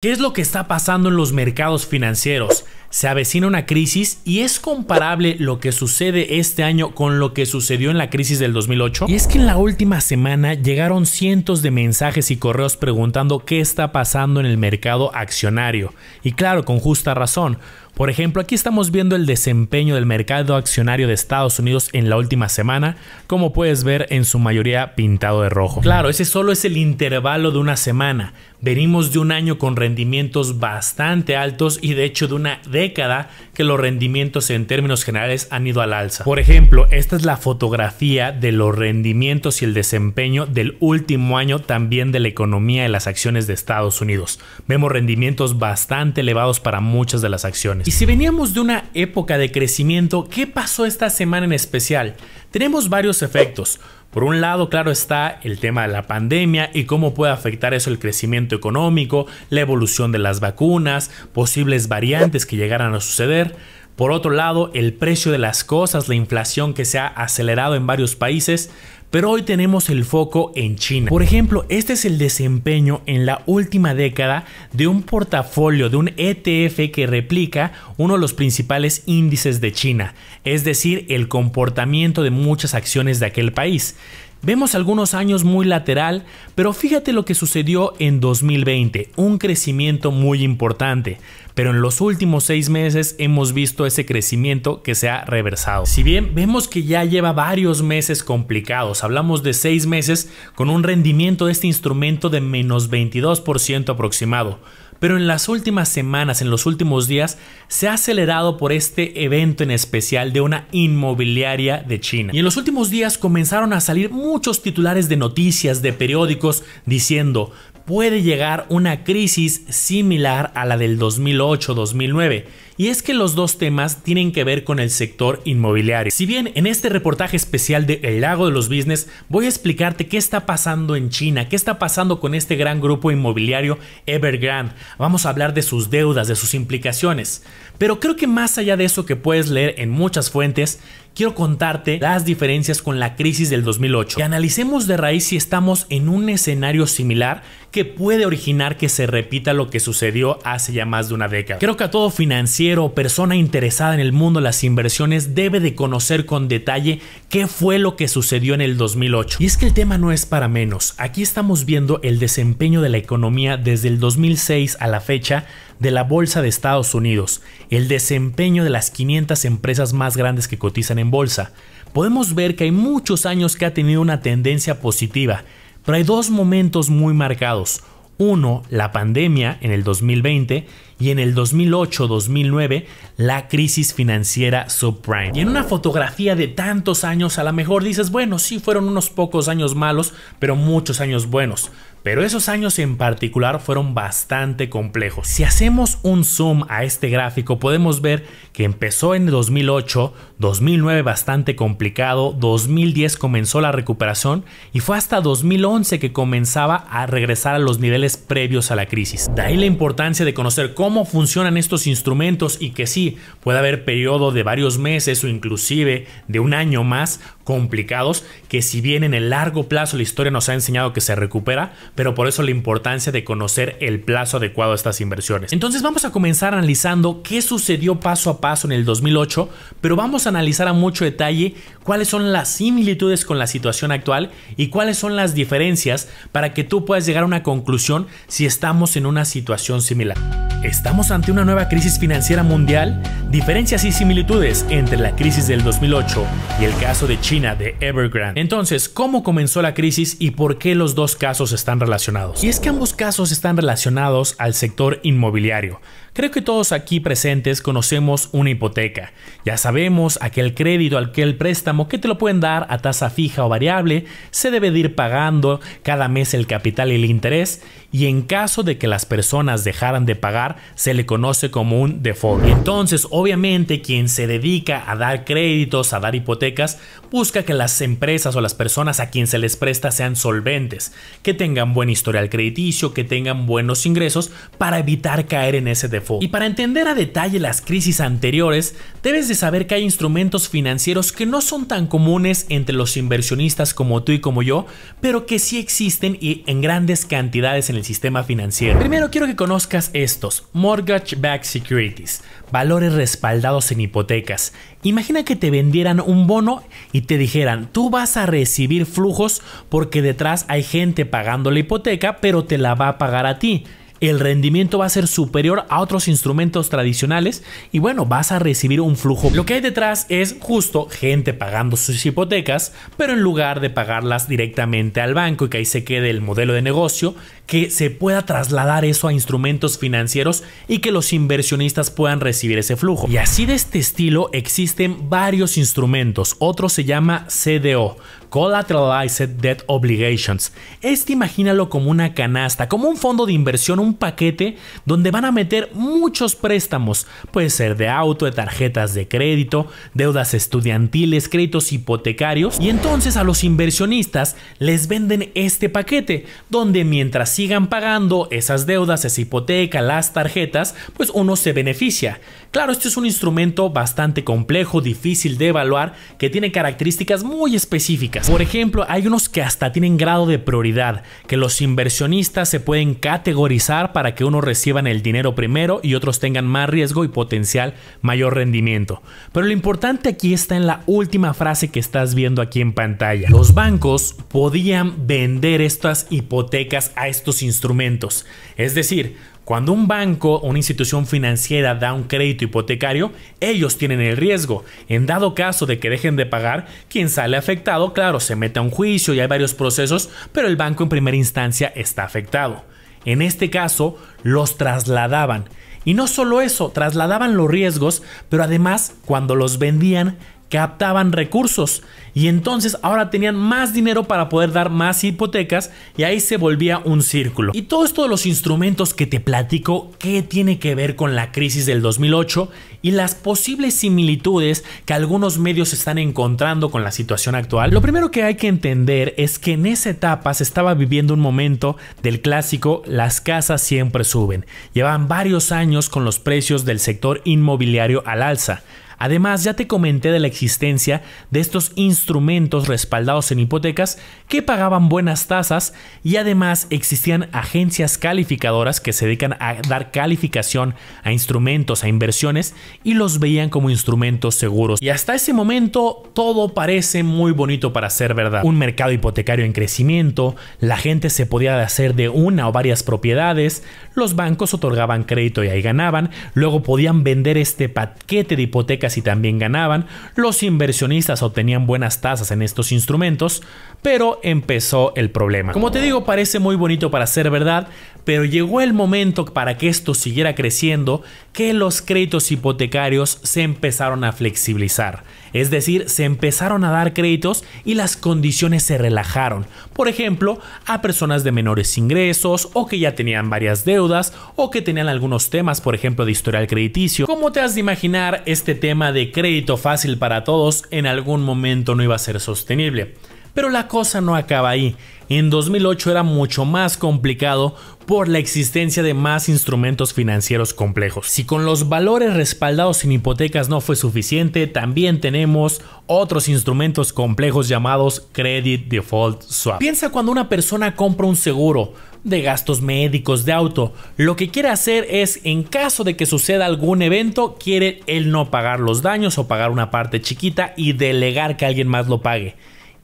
¿Qué es lo que está pasando en los mercados financieros? se avecina una crisis y es comparable lo que sucede este año con lo que sucedió en la crisis del 2008. Y es que en la última semana llegaron cientos de mensajes y correos preguntando qué está pasando en el mercado accionario. Y claro, con justa razón. Por ejemplo, aquí estamos viendo el desempeño del mercado accionario de Estados Unidos en la última semana, como puedes ver en su mayoría pintado de rojo. Claro, ese solo es el intervalo de una semana. Venimos de un año con rendimientos bastante altos y de hecho de una década que los rendimientos en términos generales han ido al alza. Por ejemplo, esta es la fotografía de los rendimientos y el desempeño del último año también de la economía y las acciones de Estados Unidos. Vemos rendimientos bastante elevados para muchas de las acciones. Y si veníamos de una época de crecimiento, ¿qué pasó esta semana en especial? Tenemos varios efectos. Por un lado, claro está el tema de la pandemia y cómo puede afectar eso el crecimiento económico, la evolución de las vacunas, posibles variantes que llegaran a suceder. Por otro lado, el precio de las cosas, la inflación que se ha acelerado en varios países, pero hoy tenemos el foco en China. Por ejemplo, este es el desempeño en la última década de un portafolio, de un ETF que replica uno de los principales índices de China, es decir, el comportamiento de muchas acciones de aquel país. Vemos algunos años muy lateral, pero fíjate lo que sucedió en 2020, un crecimiento muy importante, pero en los últimos seis meses hemos visto ese crecimiento que se ha reversado. Si bien vemos que ya lleva varios meses complicados, hablamos de seis meses con un rendimiento de este instrumento de menos 22% aproximado pero en las últimas semanas, en los últimos días, se ha acelerado por este evento en especial de una inmobiliaria de China. Y en los últimos días comenzaron a salir muchos titulares de noticias, de periódicos, diciendo, puede llegar una crisis similar a la del 2008-2009, y es que los dos temas tienen que ver con el sector inmobiliario. Si bien en este reportaje especial de El Lago de los Business voy a explicarte qué está pasando en China, qué está pasando con este gran grupo inmobiliario Evergrande, vamos a hablar de sus deudas, de sus implicaciones, pero creo que más allá de eso que puedes leer en muchas fuentes, quiero contarte las diferencias con la crisis del 2008 analicemos de raíz si estamos en un escenario similar que puede originar que se repita lo que sucedió hace ya más de una década. Creo que a todo financiero o persona interesada en el mundo de las inversiones debe de conocer con detalle qué fue lo que sucedió en el 2008. Y es que el tema no es para menos. Aquí estamos viendo el desempeño de la economía desde el 2006 a la fecha de la bolsa de Estados Unidos, el desempeño de las 500 empresas más grandes que cotizan en bolsa. Podemos ver que hay muchos años que ha tenido una tendencia positiva, pero hay dos momentos muy marcados. Uno, la pandemia en el 2020 y en el 2008-2009 la crisis financiera subprime. Y en una fotografía de tantos años a lo mejor dices, bueno, sí fueron unos pocos años malos, pero muchos años buenos. Pero esos años en particular fueron bastante complejos. Si hacemos un zoom a este gráfico podemos ver que empezó en 2008, 2009 bastante complicado, 2010 comenzó la recuperación y fue hasta 2011 que comenzaba a regresar a los niveles previos a la crisis. De ahí la importancia de conocer cómo cómo funcionan estos instrumentos y que sí, puede haber periodo de varios meses o inclusive de un año más complicados que si bien en el largo plazo la historia nos ha enseñado que se recupera, pero por eso la importancia de conocer el plazo adecuado a estas inversiones. Entonces vamos a comenzar analizando qué sucedió paso a paso en el 2008, pero vamos a analizar a mucho detalle cuáles son las similitudes con la situación actual y cuáles son las diferencias para que tú puedas llegar a una conclusión si estamos en una situación similar. ¿Estamos ante una nueva crisis financiera mundial? Diferencias y similitudes entre la crisis del 2008 y el caso de China de Evergrande. Entonces, ¿cómo comenzó la crisis y por qué los dos casos están relacionados? Y es que ambos casos están relacionados al sector inmobiliario. Creo que todos aquí presentes conocemos una hipoteca. Ya sabemos aquel crédito, aquel préstamo que te lo pueden dar a tasa fija o variable, se debe ir pagando cada mes el capital y el interés y en caso de que las personas dejaran de pagar se le conoce como un default. Entonces, obviamente, quien se dedica a dar créditos, a dar hipotecas, busca que las empresas o las personas a quien se les presta sean solventes, que tengan buen historial crediticio, que tengan buenos ingresos para evitar caer en ese default y para entender a detalle las crisis anteriores, debes de saber que hay instrumentos financieros que no son tan comunes entre los inversionistas como tú y como yo, pero que sí existen y en grandes cantidades en el sistema financiero. Primero quiero que conozcas estos, Mortgage Backed Securities, valores respaldados en hipotecas. Imagina que te vendieran un bono y te dijeran, tú vas a recibir flujos porque detrás hay gente pagando la hipoteca, pero te la va a pagar a ti el rendimiento va a ser superior a otros instrumentos tradicionales y bueno, vas a recibir un flujo. Lo que hay detrás es justo gente pagando sus hipotecas, pero en lugar de pagarlas directamente al banco y que ahí se quede el modelo de negocio, que se pueda trasladar eso a instrumentos financieros y que los inversionistas puedan recibir ese flujo. Y así de este estilo existen varios instrumentos, otro se llama CDO, Collateralized Debt Obligations. Este imagínalo como una canasta, como un fondo de inversión, un paquete donde van a meter muchos préstamos. Puede ser de auto, de tarjetas de crédito, deudas estudiantiles, créditos hipotecarios. Y entonces a los inversionistas les venden este paquete, donde mientras sigan pagando esas deudas, esa hipoteca, las tarjetas, pues uno se beneficia. Claro, este es un instrumento bastante complejo, difícil de evaluar, que tiene características muy específicas por ejemplo, hay unos que hasta tienen grado de prioridad, que los inversionistas se pueden categorizar para que unos reciban el dinero primero y otros tengan más riesgo y potencial mayor rendimiento. Pero lo importante aquí está en la última frase que estás viendo aquí en pantalla. Los bancos podían vender estas hipotecas a estos instrumentos. Es decir, cuando un banco o una institución financiera da un crédito hipotecario, ellos tienen el riesgo. En dado caso de que dejen de pagar, quien sale afectado, claro, se mete a un juicio y hay varios procesos, pero el banco en primera instancia está afectado. En este caso, los trasladaban. Y no solo eso, trasladaban los riesgos, pero además cuando los vendían captaban recursos y entonces ahora tenían más dinero para poder dar más hipotecas y ahí se volvía un círculo. Y todo esto de los instrumentos que te platico, ¿qué tiene que ver con la crisis del 2008 y las posibles similitudes que algunos medios están encontrando con la situación actual? Lo primero que hay que entender es que en esa etapa se estaba viviendo un momento del clásico las casas siempre suben. Llevan varios años con los precios del sector inmobiliario al alza. Además, ya te comenté de la existencia de estos instrumentos respaldados en hipotecas que pagaban buenas tasas y además existían agencias calificadoras que se dedican a dar calificación a instrumentos, a inversiones y los veían como instrumentos seguros. Y hasta ese momento todo parece muy bonito para ser verdad. Un mercado hipotecario en crecimiento, la gente se podía hacer de una o varias propiedades, los bancos otorgaban crédito y ahí ganaban, luego podían vender este paquete de hipotecas y también ganaban, los inversionistas obtenían buenas tasas en estos instrumentos, pero empezó el problema. Como te digo, parece muy bonito para ser verdad, pero llegó el momento para que esto siguiera creciendo que los créditos hipotecarios se empezaron a flexibilizar. Es decir, se empezaron a dar créditos y las condiciones se relajaron. Por ejemplo, a personas de menores ingresos o que ya tenían varias deudas o que tenían algunos temas, por ejemplo, de historial crediticio. Como te has de imaginar, este tema de crédito fácil para todos en algún momento no iba a ser sostenible. Pero la cosa no acaba ahí. En 2008 era mucho más complicado por la existencia de más instrumentos financieros complejos. Si con los valores respaldados sin hipotecas no fue suficiente, también tenemos otros instrumentos complejos llamados Credit Default Swap. Piensa cuando una persona compra un seguro de gastos médicos, de auto, lo que quiere hacer es, en caso de que suceda algún evento, quiere él no pagar los daños o pagar una parte chiquita y delegar que alguien más lo pague.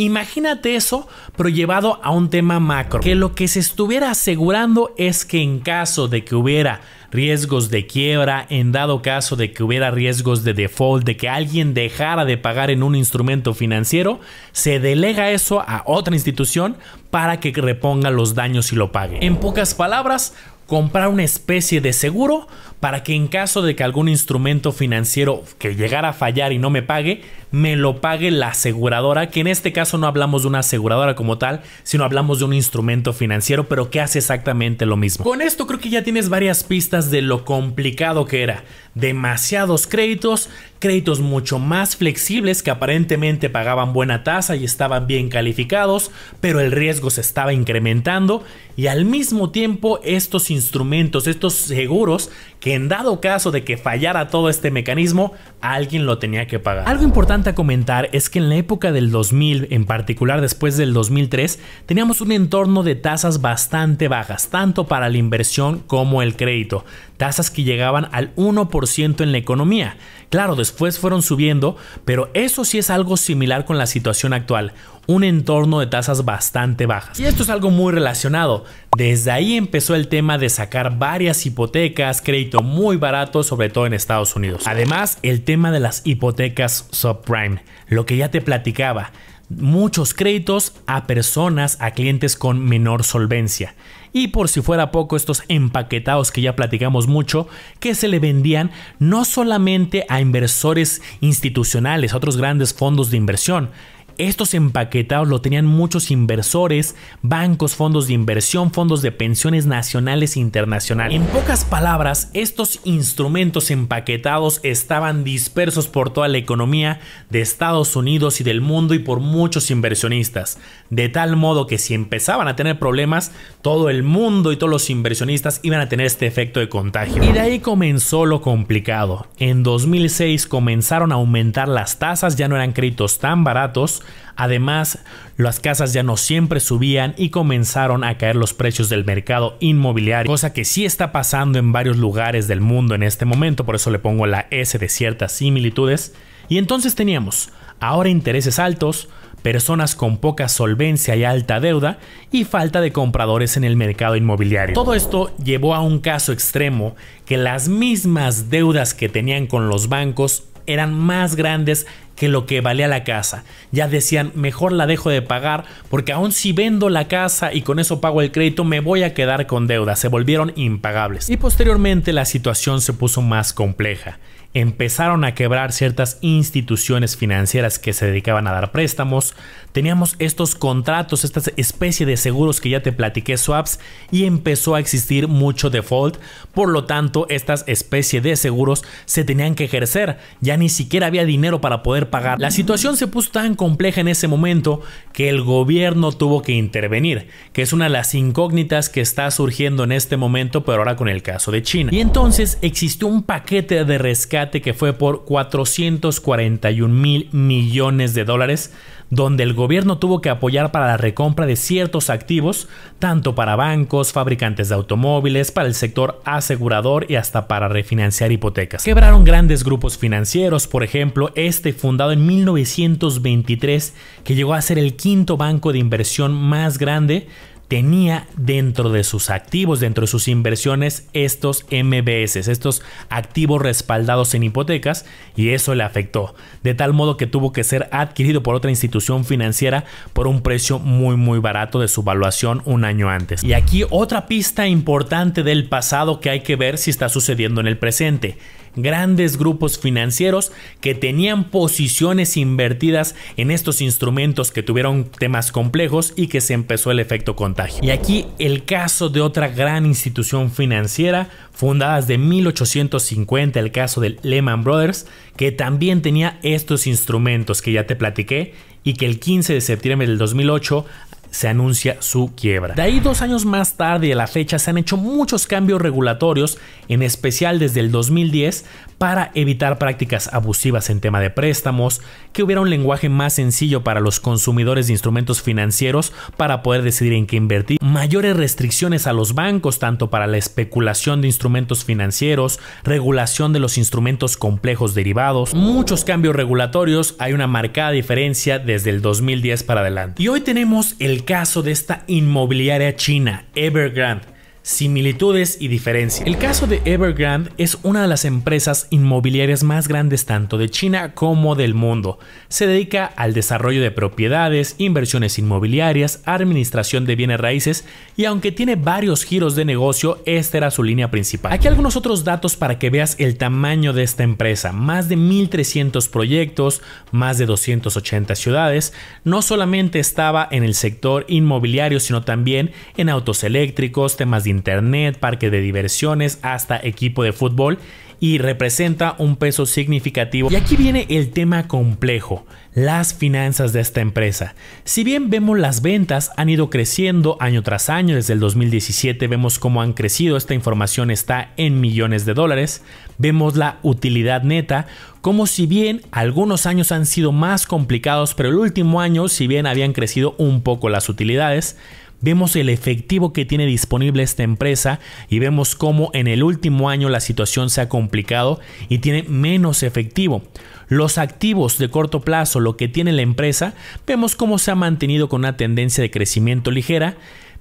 Imagínate eso, pero llevado a un tema macro, que lo que se estuviera asegurando es que en caso de que hubiera riesgos de quiebra, en dado caso de que hubiera riesgos de default, de que alguien dejara de pagar en un instrumento financiero, se delega eso a otra institución para que reponga los daños y lo pague. En pocas palabras, comprar una especie de seguro para que en caso de que algún instrumento financiero que llegara a fallar y no me pague, me lo pague la aseguradora, que en este caso no hablamos de una aseguradora como tal, sino hablamos de un instrumento financiero, pero que hace exactamente lo mismo. Con esto creo que ya tienes varias pistas de lo complicado que era. Demasiados créditos, créditos mucho más flexibles que aparentemente pagaban buena tasa y estaban bien calificados, pero el riesgo se estaba incrementando y al mismo tiempo estos instrumentos, estos seguros, que en dado caso de que fallara todo este mecanismo, alguien lo tenía que pagar. Algo importante a comentar es que en la época del 2000, en particular después del 2003, teníamos un entorno de tasas bastante bajas, tanto para la inversión como el crédito, tasas que llegaban al 1% en la economía. Claro, después fueron subiendo, pero eso sí es algo similar con la situación actual, un entorno de tasas bastante bajas. Y esto es algo muy relacionado. Desde ahí empezó el tema de sacar varias hipotecas, crédito muy barato, sobre todo en Estados Unidos. Además, el tema de las hipotecas subprime, lo que ya te platicaba muchos créditos a personas, a clientes con menor solvencia. Y por si fuera poco, estos empaquetados que ya platicamos mucho, que se le vendían no solamente a inversores institucionales, a otros grandes fondos de inversión, estos empaquetados lo tenían muchos inversores, bancos, fondos de inversión, fondos de pensiones nacionales e internacionales. En pocas palabras, estos instrumentos empaquetados estaban dispersos por toda la economía de Estados Unidos y del mundo y por muchos inversionistas. De tal modo que si empezaban a tener problemas, todo el mundo y todos los inversionistas iban a tener este efecto de contagio. Y de ahí comenzó lo complicado. En 2006 comenzaron a aumentar las tasas, ya no eran créditos tan baratos, Además, las casas ya no siempre subían y comenzaron a caer los precios del mercado inmobiliario, cosa que sí está pasando en varios lugares del mundo en este momento, por eso le pongo la S de ciertas similitudes. Y entonces teníamos ahora intereses altos, personas con poca solvencia y alta deuda y falta de compradores en el mercado inmobiliario. Todo esto llevó a un caso extremo que las mismas deudas que tenían con los bancos eran más grandes que lo que valía la casa. Ya decían, mejor la dejo de pagar porque aun si vendo la casa y con eso pago el crédito, me voy a quedar con deuda. Se volvieron impagables. Y posteriormente la situación se puso más compleja empezaron a quebrar ciertas instituciones financieras que se dedicaban a dar préstamos, teníamos estos contratos, esta especie de seguros que ya te platiqué, swaps, y empezó a existir mucho default, por lo tanto estas especies de seguros se tenían que ejercer, ya ni siquiera había dinero para poder pagar. La situación se puso tan compleja en ese momento que el gobierno tuvo que intervenir, que es una de las incógnitas que está surgiendo en este momento, pero ahora con el caso de China. Y entonces existió un paquete de rescate que fue por 441 mil millones de dólares, donde el gobierno tuvo que apoyar para la recompra de ciertos activos, tanto para bancos, fabricantes de automóviles, para el sector asegurador y hasta para refinanciar hipotecas. Quebraron grandes grupos financieros, por ejemplo, este fundado en 1923, que llegó a ser el quinto banco de inversión más grande, tenía dentro de sus activos, dentro de sus inversiones, estos MBS, estos activos respaldados en hipotecas, y eso le afectó, de tal modo que tuvo que ser adquirido por otra institución financiera por un precio muy muy barato de su valuación un año antes. Y aquí otra pista importante del pasado que hay que ver si está sucediendo en el presente grandes grupos financieros que tenían posiciones invertidas en estos instrumentos que tuvieron temas complejos y que se empezó el efecto contagio. Y aquí el caso de otra gran institución financiera fundada desde 1850, el caso del Lehman Brothers, que también tenía estos instrumentos que ya te platiqué y que el 15 de septiembre del 2008 se anuncia su quiebra. De ahí dos años más tarde a la fecha se han hecho muchos cambios regulatorios, en especial desde el 2010, para evitar prácticas abusivas en tema de préstamos, que hubiera un lenguaje más sencillo para los consumidores de instrumentos financieros para poder decidir en qué invertir, mayores restricciones a los bancos tanto para la especulación de instrumentos financieros, regulación de los instrumentos complejos derivados, muchos cambios regulatorios, hay una marcada diferencia desde el 2010 para adelante. Y hoy tenemos el caso de esta inmobiliaria china, Evergrande, similitudes y diferencias. El caso de Evergrande es una de las empresas inmobiliarias más grandes tanto de China como del mundo. Se dedica al desarrollo de propiedades, inversiones inmobiliarias, administración de bienes raíces y aunque tiene varios giros de negocio, esta era su línea principal. Aquí algunos otros datos para que veas el tamaño de esta empresa. Más de 1.300 proyectos, más de 280 ciudades. No solamente estaba en el sector inmobiliario, sino también en autos eléctricos, temas de internet, parque de diversiones, hasta equipo de fútbol y representa un peso significativo. Y aquí viene el tema complejo, las finanzas de esta empresa. Si bien vemos las ventas han ido creciendo año tras año, desde el 2017 vemos cómo han crecido, esta información está en millones de dólares, vemos la utilidad neta, como si bien algunos años han sido más complicados, pero el último año, si bien habían crecido un poco las utilidades, vemos el efectivo que tiene disponible esta empresa y vemos cómo en el último año la situación se ha complicado y tiene menos efectivo. Los activos de corto plazo, lo que tiene la empresa, vemos cómo se ha mantenido con una tendencia de crecimiento ligera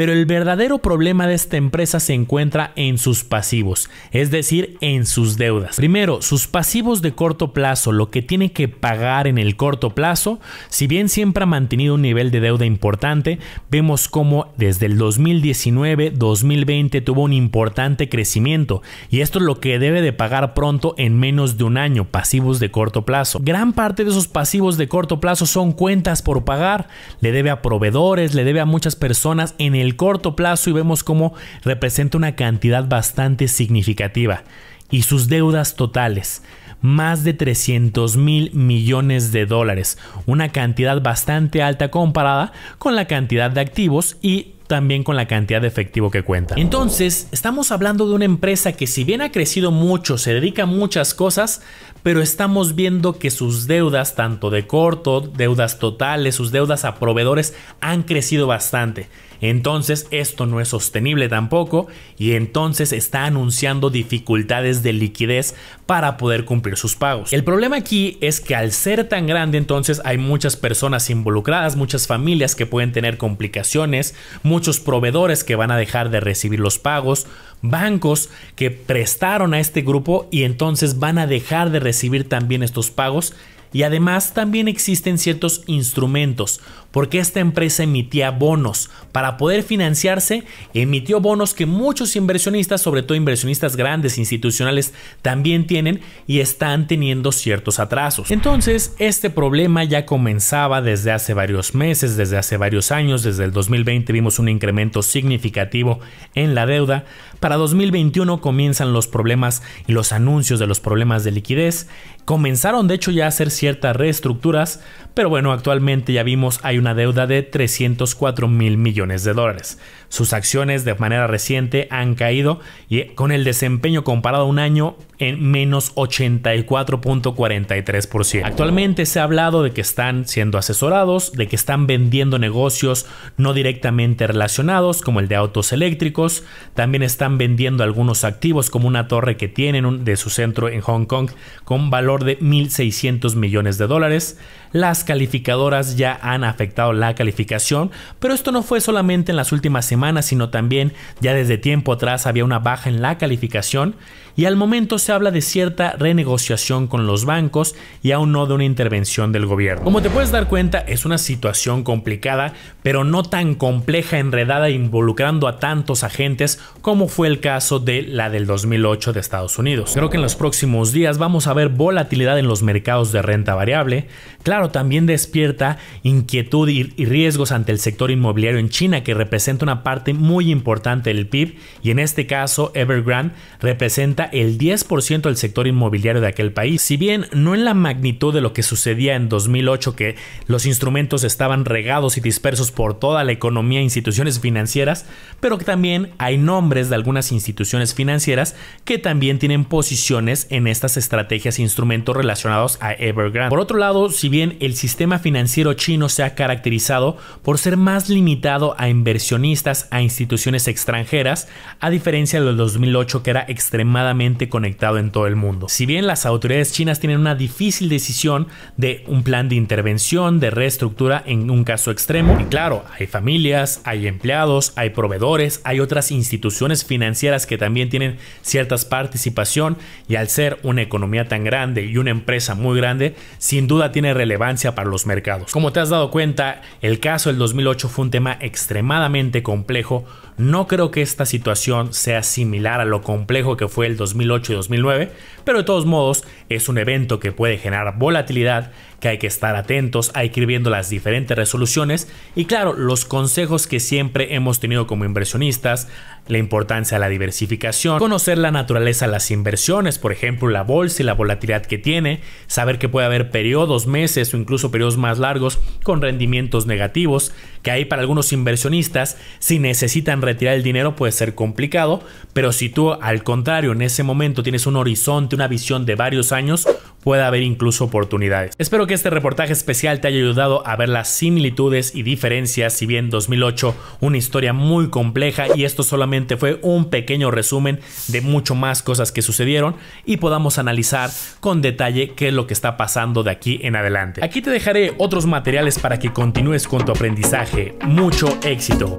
pero el verdadero problema de esta empresa se encuentra en sus pasivos, es decir, en sus deudas. Primero, sus pasivos de corto plazo, lo que tiene que pagar en el corto plazo, si bien siempre ha mantenido un nivel de deuda importante, vemos cómo desde el 2019-2020 tuvo un importante crecimiento y esto es lo que debe de pagar pronto en menos de un año, pasivos de corto plazo. Gran parte de esos pasivos de corto plazo son cuentas por pagar, le debe a proveedores, le debe a muchas personas en el el corto plazo y vemos cómo representa una cantidad bastante significativa. Y sus deudas totales, más de 300 mil millones de dólares, una cantidad bastante alta comparada con la cantidad de activos y también con la cantidad de efectivo que cuenta. Entonces, estamos hablando de una empresa que si bien ha crecido mucho, se dedica a muchas cosas, pero estamos viendo que sus deudas, tanto de corto, deudas totales, sus deudas a proveedores, han crecido bastante. Entonces esto no es sostenible tampoco y entonces está anunciando dificultades de liquidez para poder cumplir sus pagos. El problema aquí es que al ser tan grande entonces hay muchas personas involucradas, muchas familias que pueden tener complicaciones, muchos proveedores que van a dejar de recibir los pagos, bancos que prestaron a este grupo y entonces van a dejar de recibir recibir también estos pagos y además también existen ciertos instrumentos porque esta empresa emitía bonos. Para poder financiarse, emitió bonos que muchos inversionistas, sobre todo inversionistas grandes, institucionales, también tienen y están teniendo ciertos atrasos. Entonces, este problema ya comenzaba desde hace varios meses, desde hace varios años, desde el 2020 vimos un incremento significativo en la deuda. Para 2021 comienzan los problemas y los anuncios de los problemas de liquidez. Comenzaron de hecho ya a hacer ciertas reestructuras, pero bueno, actualmente ya vimos hay una deuda de 304 mil millones de dólares. Sus acciones de manera reciente han caído y eh, con el desempeño comparado a un año en menos 84.43%. Actualmente se ha hablado de que están siendo asesorados, de que están vendiendo negocios no directamente relacionados como el de autos eléctricos, también están vendiendo algunos activos como una torre que tienen de su centro en Hong Kong con valor de 1.600 millones de dólares. Las calificadoras ya han afectado la calificación, pero esto no fue solamente en las últimas semanas, sino también ya desde tiempo atrás había una baja en la calificación y al momento se habla de cierta renegociación con los bancos y aún no de una intervención del gobierno. Como te puedes dar cuenta, es una situación complicada, pero no tan compleja, enredada, involucrando a tantos agentes como fue el caso de la del 2008 de Estados Unidos. Creo que en los próximos días vamos a ver volatilidad en los mercados de renta variable. Claro, también despierta inquietud y riesgos ante el sector inmobiliario en China, que representa una parte muy importante del PIB, y en este caso Evergrande representa el 10% del sector inmobiliario de aquel país. Si bien no en la magnitud de lo que sucedía en 2008, que los instrumentos estaban regados y dispersos por toda la economía, e instituciones financieras, pero que también hay nombres de algunas instituciones financieras que también tienen posiciones en estas estrategias e instrumentos relacionados a Evergrande. Por otro lado, si bien el sistema financiero chino se ha caracterizado por ser más limitado a inversionistas, a instituciones extranjeras, a diferencia del 2008 que era extremadamente conectado en todo el mundo. Si bien las autoridades chinas tienen una difícil decisión de un plan de intervención, de reestructura en un caso extremo, y Claro, hay familias, hay empleados, hay proveedores, hay otras instituciones financieras que también tienen cierta participación y al ser una economía tan grande y una empresa muy grande, sin duda tiene relevancia para los mercados. Como te has dado cuenta, el caso del 2008 fue un tema extremadamente complejo. No creo que esta situación sea similar a lo complejo que fue el 2008 y 2009, pero de todos modos es un evento que puede generar volatilidad que hay que estar atentos, a que ir viendo las diferentes resoluciones y claro, los consejos que siempre hemos tenido como inversionistas, la importancia de la diversificación, conocer la naturaleza de las inversiones, por ejemplo, la bolsa y la volatilidad que tiene, saber que puede haber periodos, meses o incluso periodos más largos con rendimientos negativos, que hay para algunos inversionistas, si necesitan retirar el dinero puede ser complicado, pero si tú al contrario en ese momento tienes un horizonte, una visión de varios años, puede haber incluso oportunidades. Espero que este reportaje especial te haya ayudado a ver las similitudes y diferencias, si bien 2008 una historia muy compleja y esto solamente fue un pequeño resumen de mucho más cosas que sucedieron y podamos analizar con detalle qué es lo que está pasando de aquí en adelante. Aquí te dejaré otros materiales para que continúes con tu aprendizaje. Mucho éxito.